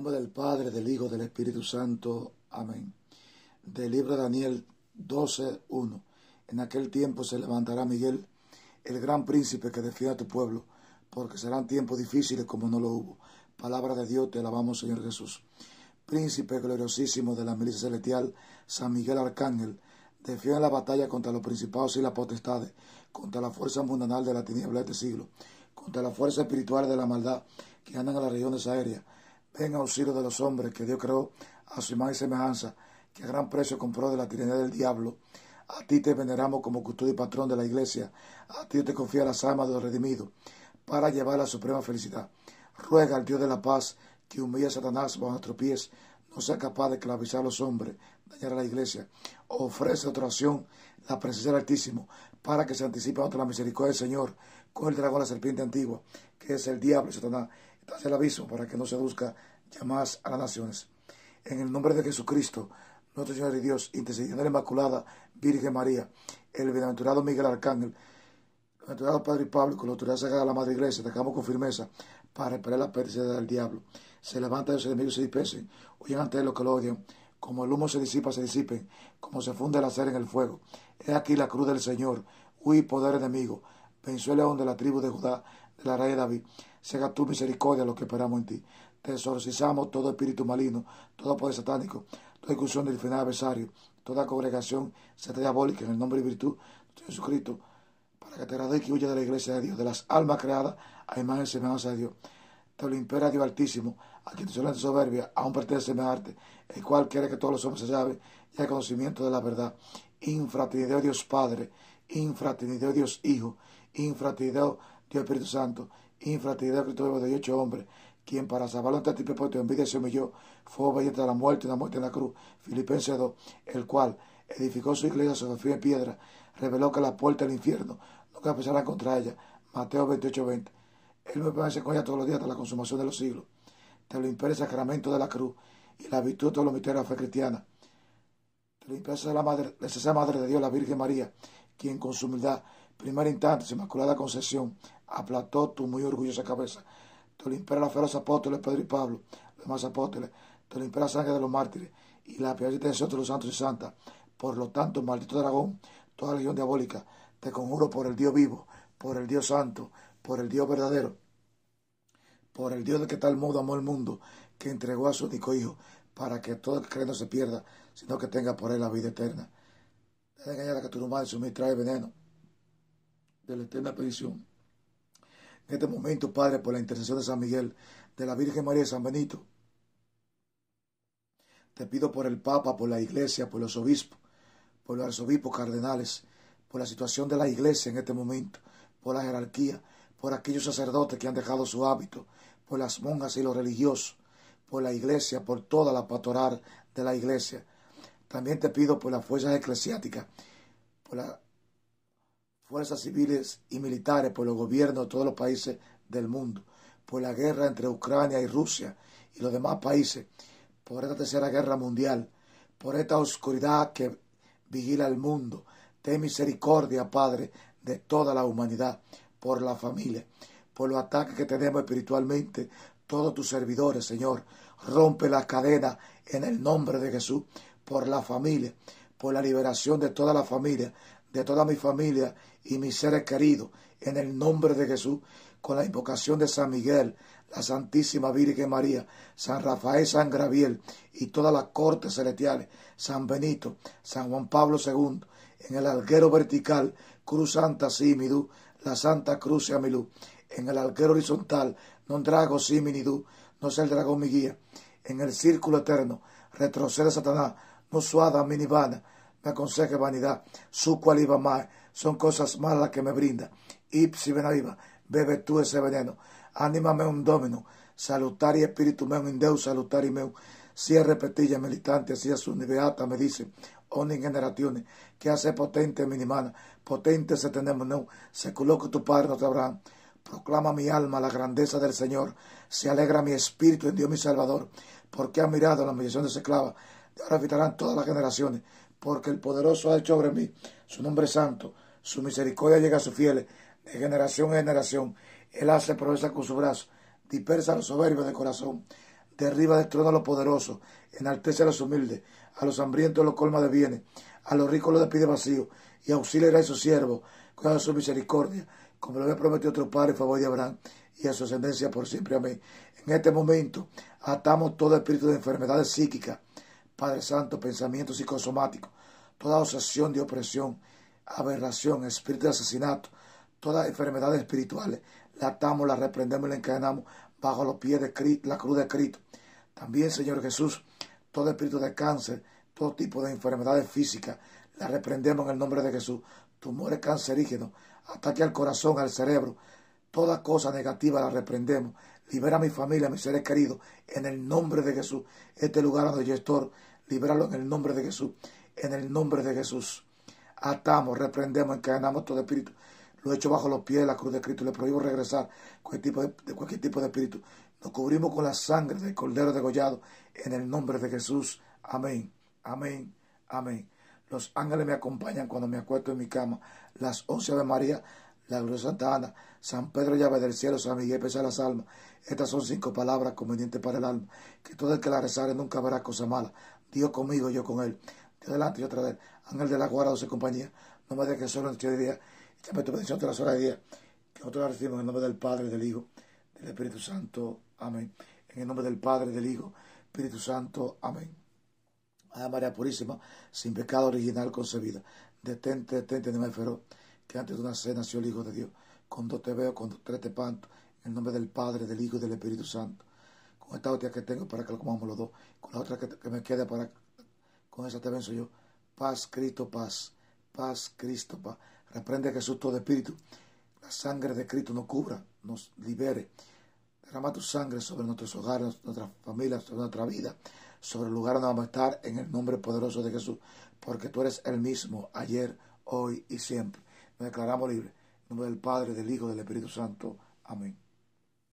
nombre del Padre, del Hijo, del Espíritu Santo. Amén. Del libro de Daniel 12.1 En aquel tiempo se levantará Miguel, el gran príncipe que defiende a tu pueblo, porque serán tiempos difíciles como no lo hubo. Palabra de Dios, te alabamos, Señor Jesús. Príncipe gloriosísimo de la milicia celestial, San Miguel Arcángel, defiende la batalla contra los principados y las potestades, contra la fuerza mundanal de la tiniebla de este siglo, contra la fuerza espiritual de la maldad que andan a las regiones aéreas Ten auxilio de los hombres que Dios creó a su imagen y semejanza, que a gran precio compró de la tiranía del diablo. A ti te veneramos como custodio y patrón de la iglesia. A ti te confía las almas de los redimidos para llevar la suprema felicidad. Ruega al Dios de la paz que humilla a Satanás bajo nuestros pies, no sea capaz de clavizar a los hombres, dañar a la iglesia. Ofrece otra oración, la presencia del Altísimo, para que se anticipe otra la misericordia del Señor con el dragón, la serpiente antigua, que es el diablo y Satanás, el aviso para que no se produzca llamadas a las naciones. En el nombre de Jesucristo, nuestro Señor y Dios, intercediendo la Inmaculada Virgen María, el bienaventurado Miguel Arcángel, el bienaventurado Padre Pablo, con la autoridad sagrada de la Madre Iglesia, dejamos con firmeza para reparar la pérdida del diablo. Se levanta de los enemigos se dispese. huyen ante los que lo odian. Como el humo se disipa, se disipen, como se funde el acero en el fuego. He aquí la cruz del Señor, Uy, poder enemigo, ven suele de la tribu de Judá, de la raíz de David. Sea tu misericordia lo que esperamos en ti. Te exorcizamos todo espíritu maligno, todo poder satánico, toda discusión del final adversario, toda congregación satánica diabólica en el nombre y virtud de Jesucristo, para que te agradezca y huya de la iglesia de Dios, de las almas creadas a imagen y semejanza de Dios. Te lo impera Dios Altísimo, a quien tu soberbia aún pertenece arte el cual quiere que todos los hombres se saben y el conocimiento de la verdad. Infraternidad Dios Padre, infraternidad Dios Hijo, infraternidad Dios Espíritu Santo, de Cristo de ocho hombres, quien para salvarlo ante ti tu envidia se humilló, fue obediente a la muerte, y la muerte en la cruz, Filipenses 2, el cual edificó su iglesia sobre frío piedra, reveló que la puerta del infierno nunca empezará contra ella, Mateo 28, 20. Él me permanece con ella todos los días hasta la consumación de los siglos. Te lo impere el sacramento de la cruz y la virtud de todos los misterios de la fe cristiana. Te lo impere la madre, esa madre de Dios, la Virgen María, quien con su humildad, primer instante, su inmaculada concesión, aplató tu muy orgullosa cabeza. Te limpiará la feroz apóstoles, Pedro y Pablo, los demás apóstoles. Te limpiará la sangre de los mártires y la piedad de los santos y santas. Por lo tanto, maldito dragón, toda legión diabólica, te conjuro por el Dios vivo, por el Dios santo, por el Dios verdadero, por el Dios de que tal modo amó el mundo, que entregó a su único Hijo, para que todo el que no se pierda, sino que tenga por él la vida eterna. te engañar a que tu madre y trae veneno de la eterna perdición. En este momento, Padre, por la intercesión de San Miguel, de la Virgen María de San Benito, te pido por el Papa, por la Iglesia, por los obispos, por los arzobispos cardenales, por la situación de la Iglesia en este momento, por la jerarquía, por aquellos sacerdotes que han dejado su hábito, por las monjas y los religiosos, por la Iglesia, por toda la pastoral de la Iglesia. También te pido por las fuerzas eclesiásticas, por la fuerzas civiles y militares, por los gobiernos de todos los países del mundo, por la guerra entre Ucrania y Rusia y los demás países, por esta tercera guerra mundial, por esta oscuridad que vigila el mundo. Ten misericordia, Padre, de toda la humanidad, por la familia, por los ataques que tenemos espiritualmente, todos tus servidores, Señor. Rompe la cadena en el nombre de Jesús, por la familia, por la liberación de toda la familia, de toda mi familia y mis seres queridos, en el nombre de Jesús, con la invocación de San Miguel, la Santísima Virgen María, San Rafael, San Graviel y todas las cortes celestiales, San Benito, San Juan Pablo II, en el alguero vertical, Cruz Santa Simidú, la Santa Cruz luz en el alguero horizontal, non drago Dú, no sea el dragón mi guía, en el círculo eterno, retrocede Satanás, no suada minivana, me aconseja vanidad, su cual iba mal, son cosas malas que me brinda. Ipsi ven arriba, bebe tú ese veneno, anímame un domino, salutari espíritu meu, in Deus salutari meu, si es repetilla militante, si es univeata, me dice, ni generaciones que hace potente mi hermana, potente se tenemos no, se coloca tu padre, no te Proclama mi alma la grandeza del Señor, se alegra mi espíritu en Dios mi Salvador, porque ha mirado la humillación de su esclava, ahora evitarán todas las generaciones, porque el poderoso ha hecho sobre mí. Su nombre santo, su misericordia llega a sus fieles, de generación en generación. Él hace proezas con su brazo, dispersa a los soberbios de corazón, derriba del trono a los poderosos, enaltece a los humildes, a los hambrientos los colma de bienes, a los ricos los despide vacío, y auxilia a sus siervos, con su misericordia, como lo había prometido otro padre en favor de Abraham y a su ascendencia por siempre. Amén. En este momento atamos todo espíritu de enfermedades psíquicas Padre Santo, pensamiento psicosomático, toda obsesión de opresión, aberración, espíritu de asesinato, todas enfermedades espirituales, la atamos, la reprendemos y la encadenamos bajo los pies de Cristo, la cruz de Cristo. También, Señor Jesús, todo espíritu de cáncer, todo tipo de enfermedades físicas, la reprendemos en el nombre de Jesús. Tumores cancerígenos, ataque al corazón, al cerebro, toda cosa negativa la reprendemos libera a mi familia, a mis seres queridos, en el nombre de Jesús. Este lugar donde yo estoy, en el nombre de Jesús, en el nombre de Jesús. Atamos, reprendemos, encadenamos todo espíritu. Lo echo bajo los pies de la cruz de Cristo. Le prohíbo regresar tipo de, cualquier tipo de espíritu. Nos cubrimos con la sangre del Cordero degollado en el nombre de Jesús. Amén, amén, amén. Los ángeles me acompañan cuando me acuesto en mi cama. Las once de María la gloria Santa Ana, San Pedro llave del cielo, San Miguel a las almas. Estas son cinco palabras convenientes para el alma, que todo el que la rezare nunca verá cosa mala. Dios conmigo, yo con él. de adelante y otra vez, Ángel de la guarda, doce compañía. No me dejes solo en de este día. Échame tu bendición todas las horas de día. Que nosotros la recibimos en el nombre del Padre, del Hijo, del Espíritu Santo. Amén. En el nombre del Padre, del Hijo, Espíritu Santo. Amén. Ana María Purísima, sin pecado original concebida. Detente, detente, no me que antes de una cena nació el Hijo de Dios. Cuando te veo, con tres te panto, en el nombre del Padre, del Hijo y del Espíritu Santo. Con esta hostia que tengo para que lo comamos los dos, con la otra que, me queda para, con esa te venzo yo. Paz, Cristo, paz, paz, Cristo, paz. Reprende a Jesús todo espíritu. La sangre de Cristo nos cubra, nos libere. Derrama tu sangre sobre nuestros hogares, nuestras familias, sobre nuestra vida, sobre el lugar donde vamos a estar, en el nombre poderoso de Jesús, porque tú eres el mismo ayer, hoy y siempre nos declaramos libres. En nombre del Padre, del Hijo, del Espíritu Santo. Amén.